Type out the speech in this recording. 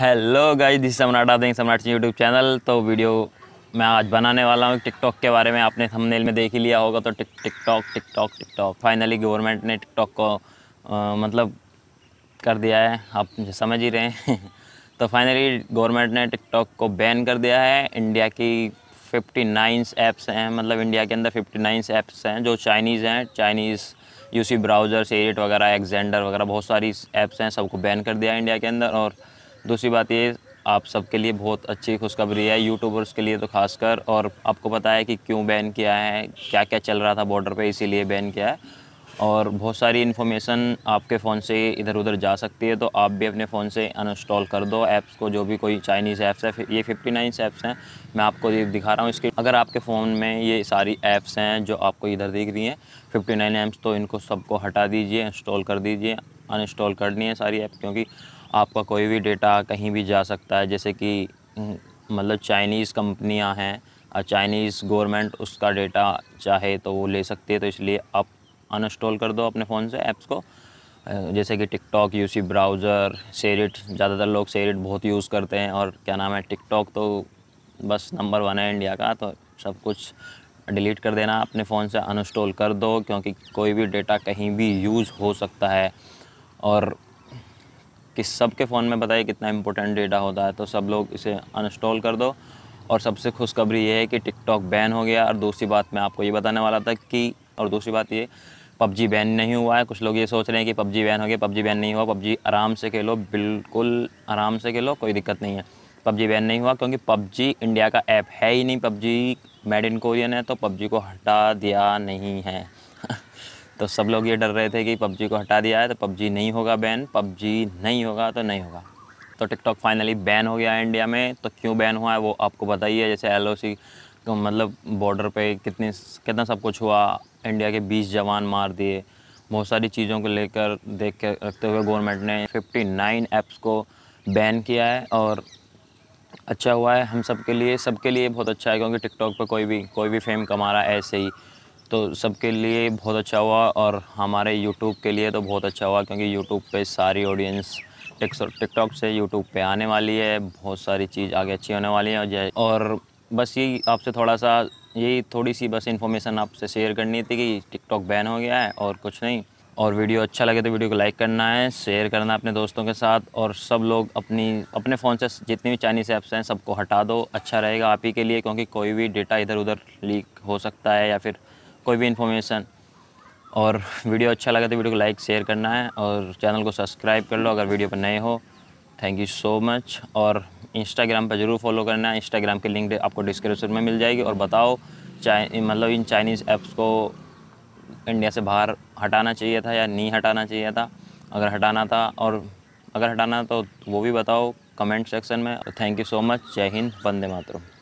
hello गाई this सम्राट आते हैं सम्राट सिंह यूट्यूब चैनल तो वीडियो मैं आज बनाने वाला हूँ टिकटॉक के बारे में आपने थंबनेल में देख ही लिया होगा तो Tik TikTok TikTok TikTok finally government ने टिकटॉक को आ, मतलब कर दिया है आप समझ ही रहे हैं तो फाइनली गवर्नमेंट ने टिकटॉक को बैन कर दिया है इंडिया की फिफ्टी नाइन्स ऐप्स हैं मतलब इंडिया के अंदर फिफ्टी नाइन्स ऐप्स हैं जो चाइनीज़ हैं चाइनीज़ यूसी ब्राउज़र सेरिट वगैरह एग्जेंडर वगैरह बहुत सारी ऐप्स हैं सबको बैन कर दिया है इंडिया के अंदर और दूसरी बात ये आप सबके लिए बहुत अच्छी खुशखबरी है यूट्यूबर्स के लिए तो खासकर और आपको पता है कि क्यों बैन किया है क्या क्या चल रहा था बॉर्डर पे इसीलिए बैन किया है और बहुत सारी इन्फॉर्मेशन आपके फ़ोन से इधर उधर जा सकती है तो आप भी अपने फ़ोन से अनइंस्टॉल कर दो ऐप्स को जो भी कोई चाइनीज़ ऐप्स है ये फिफ्टी नाइन ऐप्स हैं मैं आपको ये दिखा रहा हूँ इसके अगर आपके फ़ोन में ये सारी ऐप्स हैं जो आपको इधर दिख रही हैं फिफ्टी नाइन ऐप्स तो इनको सबको हटा दीजिए इंस्टॉल कर दीजिए अनइंस्टॉल करनी है सारी ऐप क्योंकि आपका कोई भी डेटा कहीं भी जा सकता है जैसे कि हम्म, मतलब चाइनीज़ कंपनियां हैं और चाइनीज़ गवर्नमेंट उसका डेटा चाहे तो वो ले सकती है तो इसलिए आप अनस्टॉल कर दो अपने फ़ोन से ऐप्स को जैसे कि टिकटॉक यूसी ब्राउज़र सेरिट ज़्यादातर लोग सेरिट बहुत यूज़ करते हैं और क्या नाम है टिकटॉक तो बस नंबर वन है इंडिया का तो सब कुछ डिलीट कर देना अपने फ़ोन से अनस्टॉल कर दो क्योंकि कोई भी डेटा कहीं भी यूज़ हो सकता है और कि सबके फ़ोन में बताइए कितना इंपॉर्टेंट डेटा होता है तो सब लोग इसे अनस्टॉल कर दो और सबसे खुशखबरी ये है कि टिकटॉक बैन हो गया और दूसरी बात मैं आपको ये बताने वाला था कि और दूसरी बात ये पबजी बैन नहीं हुआ है कुछ लोग ये सोच रहे हैं कि पबजी बैन हो गया पबजी बैन नहीं हुआ पबजी आराम से खेलो बिल्कुल आराम से खेलो कोई दिक्कत नहीं है पबजी बैन नहीं हुआ क्योंकि पबजी इंडिया का ऐप है ही नहीं पबजी मेड इन कोरियन है तो पबजी को हटा दिया नहीं है तो सब लोग ये डर रहे थे कि पबजी को हटा दिया है तो पबजी नहीं होगा बैन पबजी नहीं होगा तो नहीं होगा तो टिकटॉक फाइनली बैन हो गया है इंडिया में तो क्यों बैन हुआ है वो आपको बताइए जैसे एल तो मतलब बॉर्डर पे कितनी कितना सब कुछ हुआ इंडिया के बीस जवान मार दिए बहुत सारी चीज़ों को लेकर देख के रखते हुए गवर्नमेंट ने फिफ्टी नाइन ऐप्स को बैन किया है और अच्छा हुआ है हम सब के लिए सब के लिए बहुत अच्छा है क्योंकि टिकटॉक पर कोई भी कोई भी फेम कमा रहा है ऐसे ही तो सबके लिए बहुत अच्छा हुआ और हमारे यूट्यूब के लिए तो बहुत अच्छा हुआ क्योंकि यूट्यूब पे सारी ऑडियंस टिकटॉक से यूट्यूब पे आने वाली है बहुत सारी चीज़ आगे अच्छी होने वाली है और बस यही आपसे थोड़ा सा यही थोड़ी सी बस इन्फॉर्मेशन आपसे शेयर करनी थी कि टिकटॉक बैन हो गया है और कुछ नहीं और वीडियो अच्छा लगे तो वीडियो को लाइक करना है शेयर करना है अपने दोस्तों के साथ और सब लोग अपनी अपने फ़ोन से जितनी भी चाइनीज ऐप्स हैं सबको हटा दो अच्छा रहेगा आप ही के लिए क्योंकि कोई भी डेटा इधर उधर लीक हो सकता है या फिर कोई भी इन्फॉर्मेशन और वीडियो अच्छा लगा तो वीडियो को लाइक शेयर करना है और चैनल को सब्सक्राइब कर लो अगर वीडियो पर नए हो थैंक यू सो मच और इंस्टाग्राम पर ज़रूर फॉलो करना है इंस्टाग्राम की लिंक आपको डिस्क्रिप्शन में मिल जाएगी और बताओ चाइ मतलब इन चाइनीज़ ऐप्स को इंडिया से बाहर हटाना चाहिए था या नहीं हटाना चाहिए था अगर हटाना था और अगर हटाना तो वो भी बताओ कमेंट सेक्शन में थैंक यू सो मच जय हिंद वंदे मातरम